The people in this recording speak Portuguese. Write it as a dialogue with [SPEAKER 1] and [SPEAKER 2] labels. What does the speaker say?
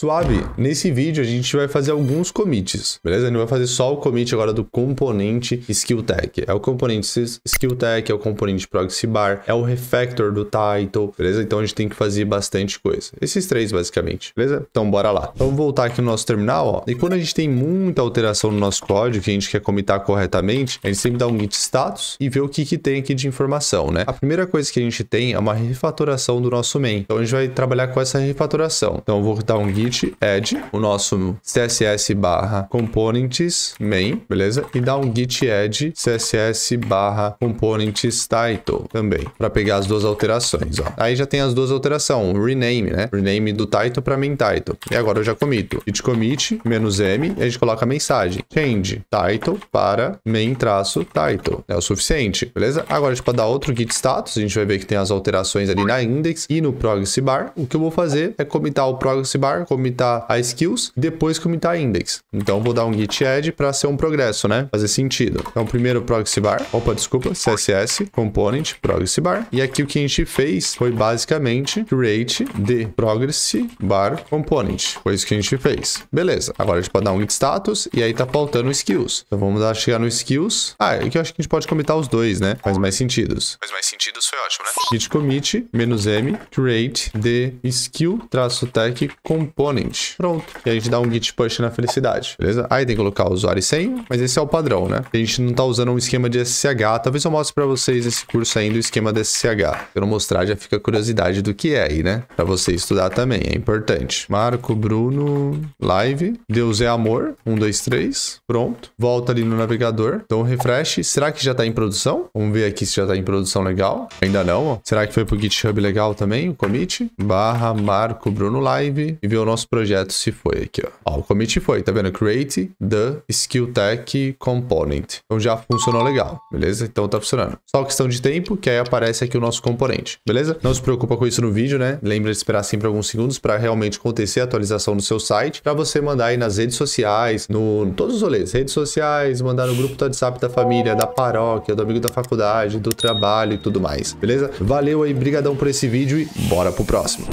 [SPEAKER 1] Suave, nesse vídeo a gente vai fazer alguns commits, beleza? A gente vai fazer só o commit agora do componente skill tag. É o componente skill tag, é o componente proxy bar, é o refactor do title, beleza? Então a gente tem que fazer bastante coisa. Esses três basicamente, beleza? Então bora lá. Vamos voltar aqui no nosso terminal, ó. E quando a gente tem muita alteração no nosso código que a gente quer comitar corretamente, a gente sempre dá um git status e vê o que que tem aqui de informação, né? A primeira coisa que a gente tem é uma refatoração do nosso main. Então a gente vai trabalhar com essa refatoração. Então eu vou dar um git git add o nosso css barra components main, beleza? E dá um git add css barra components title também, para pegar as duas alterações, ó. Aí já tem as duas alterações, rename, né? Rename do title para main title. E agora eu já comito. Git commit, menos M, e a gente coloca a mensagem. Change title para main traço title. É o suficiente, beleza? Agora a gente pode dar outro git status, a gente vai ver que tem as alterações ali na index e no progress bar. O que eu vou fazer é comitar o progress bar, comitar a skills e depois comitar a index. Então vou dar um git add para ser um progresso, né? Fazer sentido. Então primeiro proxy bar, opa, desculpa, CSS, component, proxy bar. E aqui o que a gente fez foi basicamente create de progress bar component. Foi isso que a gente fez. Beleza. Agora a gente pode dar um git status e aí tá faltando skills. Então vamos dar, chegar no skills. Ah, aqui é eu acho que a gente pode comitar os dois, né? Faz mais sentidos. Faz mais sentidos foi ótimo, né? Git commit, menos M, create de skill, traço tech, component Pronto. E a gente dá um git push na felicidade, beleza? Aí tem que colocar o usuário e senha, mas esse é o padrão, né? A gente não tá usando um esquema de SSH. Talvez eu mostre para vocês esse curso ainda, o esquema de SSH. Se eu mostrar, já fica curiosidade do que é aí, né? Para você estudar também, é importante. Marco, Bruno, live. Deus é amor. Um, dois, três. Pronto. Volta ali no navegador. Então, refresh. Será que já tá em produção? Vamos ver aqui se já tá em produção legal. Ainda não, ó. Será que foi pro GitHub legal também? O commit? Barra Marco Bruno Live. E ver o nosso nosso projeto se foi aqui, ó. ó o commit foi, tá vendo? Create the skill tech component. Então já funcionou legal, beleza? Então tá funcionando. Só questão de tempo, que aí aparece aqui o nosso componente, beleza? Não se preocupa com isso no vídeo, né? Lembra de esperar sempre alguns segundos para realmente acontecer a atualização do seu site, para você mandar aí nas redes sociais, no todos os rolês, redes sociais, mandar no grupo do WhatsApp da família, da paróquia, do amigo da faculdade, do trabalho e tudo mais, beleza? Valeu aí, brigadão por esse vídeo e bora pro próximo.